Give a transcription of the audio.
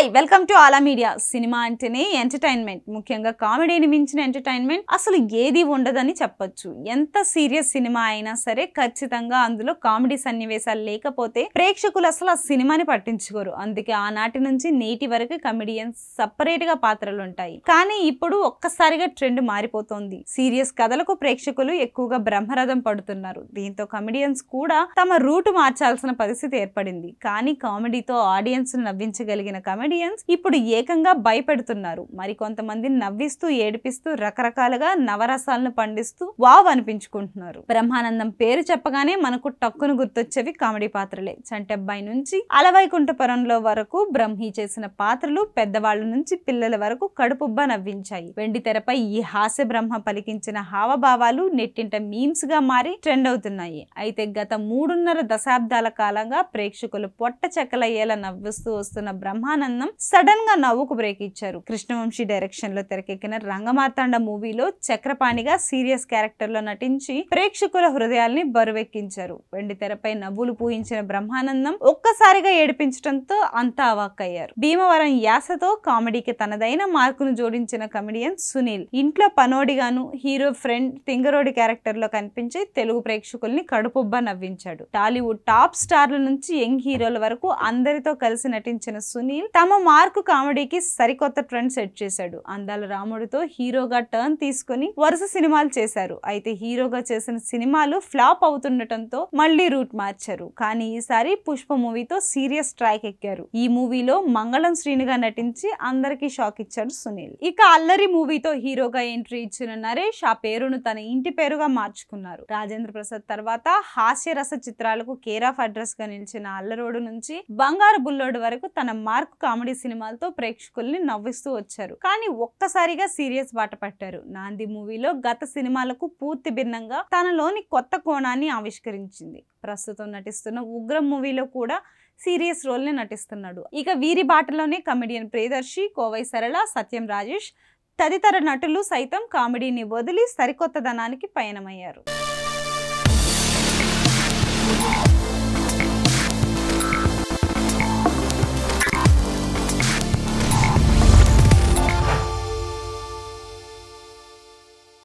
hi welcome to Aala media cinema అంటేనే entertainment ముఖ్యంగా కామెడీని మించిన ఎంటర్టైన్మెంట్ అసలు ఏది ఉండదని చెప్పొచ్చు ఎంత సీరియస్ సినిమా అయినా సరే ఖచ్చితంగా అందులో కామెడీ సన్నివేశాలు లేకపోతే ప్రేక్షకులు అసలు ఆ సినిమాని పట్టించుకోరు అందుకే ఆనాటి నుంచి నేటి వరకు కమెడియన్స్ సపరేట్ గా పాత్రలు ఉంటాయి కానీ ఇప్పుడు ఒక్కసారిగా ట్రెండ్ మారిపోతోంది సీరియస్ కథలకు ప్రేక్షకులు ఎక్కువగా బ్రహ్మరథం పడుతున్నారు దీంతో కమెడియన్స్ కూడా తమ రూటు మార్చాల్సిన పరిస్థితి ఏర్పడింది కానీ కామెడీతో ఆడియన్స్ నవ్వించగలిగిన కమెడీ కామెడియన్స్ ఇప్పుడు ఏకంగా భయపెడుతున్నారు మరి కొంతమంది నవ్విస్తూ ఏడిపిస్తూ రకరకాలుగా నవరసాలను పండిస్తూ వావ్ అనిపించుకుంటున్నారు బ్రహ్మానందం పేరు చెప్పగానే మనకు టక్కును గుర్తొచ్చేవి కామెడీ పాత్రలే చంటబ్బాయి నుంచి అలవైకుంఠపురంలో వరకు బ్రహ్మి చేసిన పాత్రలు పెద్దవాళ్ళు నుంచి పిల్లల వరకు కడుపుబ్బా నవ్వించాయి వెండి తెరపై ఈ హాస్య బ్రహ్మ పలికించిన హావభావాలు నెట్టింట మీమ్స్ గా మారి ట్రెండ్ అవుతున్నాయి అయితే గత మూడున్నర దశాబ్దాల కాలంగా ప్రేక్షకులు పొట్ట చెక్కలయ్యేలా నవ్విస్తూ వస్తున్న బ్రహ్మానందం ఆనందం సడన్ గా నవ్వుకు బ్రేక్ ఇచ్చారు కృష్ణవంశీ డైరెక్షన్ లో తెరకెక్కిన రంగమాతాండ మూవీలో చక్రపాణిగా సీరియస్ క్యారెక్టర్ లో నటించి ప్రేక్షకుల హృదయాల్ని బరువెక్కించారు వెండి తెరపై నవ్వులు పూయించిన బ్రహ్మానందం ఒక్కసారిగా ఏడిపించడంతో అంతా అవాక్కయ్యారు భీమవరం యాసతో కామెడీకి తనదైన మార్కును జోడించిన కమెడియన్ సునీల్ ఇంట్లో పనోడిగాను హీరో ఫ్రెండ్ తింగరోడి క్యారెక్టర్ లో కనిపించి తెలుగు ప్రేక్షకుల్ని కడుపుబ్బా నవ్వించాడు టాలీవుడ్ టాప్ స్టార్ల నుంచి యంగ్ హీరోల వరకు అందరితో కలిసి నటించిన సునీల్ తమ తమ మార్కు కామెడీకి సరికొత్త ట్రెండ్ సెట్ చేశాడు అందాల రాముడితో హీరోగా టర్న్ తీసుకుని వరుస సినిమాలు చేశారు అయితే హీరోగా చేసిన సినిమాలు ఫ్లాప్ అవుతుండటంతో మళ్లీ రూట్ మార్చారు కానీ ఈసారి పుష్ప మూవీతో సీరియస్ స్ట్రైక్ ఎక్కారు ఈ మూవీలో మంగళం శ్రీనిగా నటించి అందరికి షాక్ ఇచ్చాడు సునీల్ ఇక అల్లరి మూవీతో హీరోగా ఎంట్రీ ఇచ్చిన నరేష్ ఆ పేరును తన ఇంటి పేరుగా మార్చుకున్నారు రాజేంద్ర ప్రసాద్ తర్వాత హాస్యరస చిత్రాలకు కేరాఫ్ అడ్రస్ గా నిలిచిన అల్లరోడు నుంచి బంగారు బుల్లోడు వరకు తన కామె కామెడీ సినిమాలతో ప్రేక్షకుల్ని నవ్విస్తూ వచ్చారు కానీ ఒక్కసారిగా సీరియస్ బాట పట్టారు నాంది మూవీలో గత సినిమాలకు పూర్తి భిన్నంగా తనలోని కొత్త కోణాన్ని ఆవిష్కరించింది ప్రస్తుతం నటిస్తున్న ఉగ్రం మూవీలో కూడా సీరియస్ రోల్ని నటిస్తున్నాడు ఇక వీరి బాటలోనే కమెడియన్ ప్రియదర్శి కోవై సరళ సత్యం రాజేష్ తదితర నటులు సైతం కామెడీని వదిలి సరికొత్త ధనానికి పయనమయ్యారు